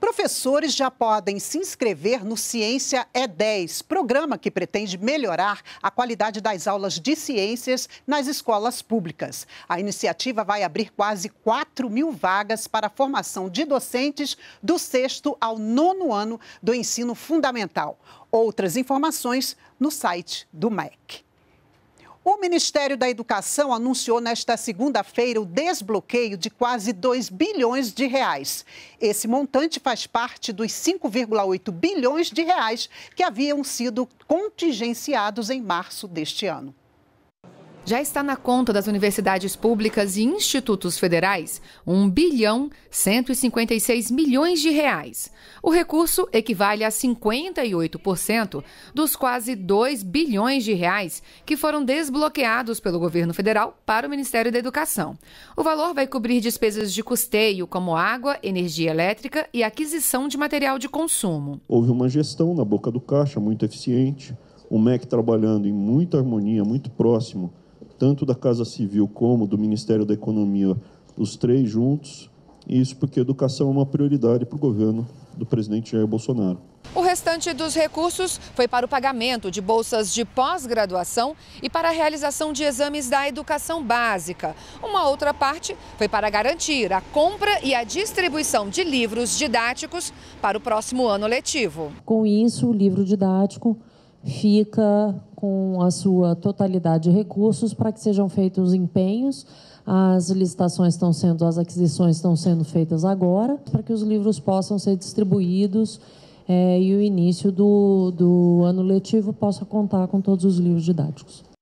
Professores já podem se inscrever no Ciência é 10, programa que pretende melhorar a qualidade das aulas de ciências nas escolas públicas. A iniciativa vai abrir quase 4 mil vagas para a formação de docentes do sexto ao nono ano do ensino fundamental. Outras informações no site do MEC. O Ministério da Educação anunciou nesta segunda-feira o desbloqueio de quase 2 bilhões de reais. Esse montante faz parte dos 5,8 bilhões de reais que haviam sido contingenciados em março deste ano já está na conta das universidades públicas e institutos federais 1 bilhão 156 milhões de reais. O recurso equivale a 58% dos quase 2 bilhões de reais que foram desbloqueados pelo governo federal para o Ministério da Educação. O valor vai cobrir despesas de custeio como água, energia elétrica e aquisição de material de consumo. Houve uma gestão na boca do caixa muito eficiente, o MEC trabalhando em muita harmonia, muito próximo tanto da Casa Civil como do Ministério da Economia, os três juntos, isso porque educação é uma prioridade para o governo do presidente Jair Bolsonaro. O restante dos recursos foi para o pagamento de bolsas de pós-graduação e para a realização de exames da educação básica. Uma outra parte foi para garantir a compra e a distribuição de livros didáticos para o próximo ano letivo. Com isso, o livro didático fica com a sua totalidade de recursos para que sejam feitos os empenhos. As licitações estão sendo, as aquisições estão sendo feitas agora, para que os livros possam ser distribuídos é, e o início do, do ano letivo possa contar com todos os livros didáticos.